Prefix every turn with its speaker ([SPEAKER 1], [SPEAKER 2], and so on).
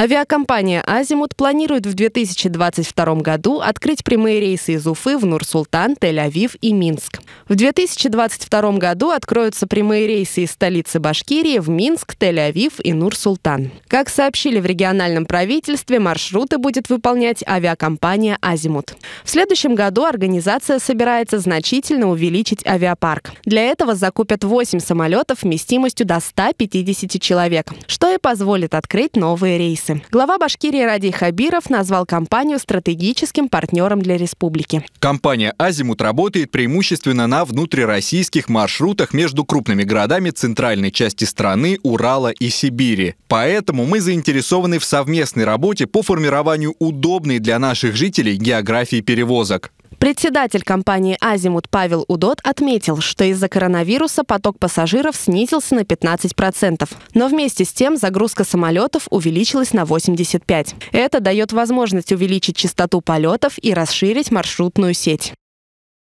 [SPEAKER 1] Авиакомпания «Азимут» планирует в 2022 году открыть прямые рейсы из Уфы в Нур-Султан, Тель-Авив и Минск. В 2022 году откроются прямые рейсы из столицы Башкирии в Минск, Тель-Авив и Нур-Султан. Как сообщили в региональном правительстве, маршруты будет выполнять авиакомпания «Азимут». В следующем году организация собирается значительно увеличить авиапарк. Для этого закупят 8 самолетов вместимостью до 150 человек, что и позволит открыть новые рейсы вопросы. Глава Башкирии Ради Хабиров назвал компанию стратегическим партнером для республики.
[SPEAKER 2] Компания «Азимут» работает преимущественно на внутрироссийских маршрутах между крупными городами центральной части страны, Урала и Сибири. Поэтому мы заинтересованы в совместной работе по формированию удобной для наших жителей географии перевозок.
[SPEAKER 1] Председатель компании «Азимут» Павел Удот отметил, что из-за коронавируса поток пассажиров снизился на 15%, но вместе с тем загрузка самолетов увеличилась на 85%. Это дает возможность увеличить частоту полетов и расширить маршрутную сеть.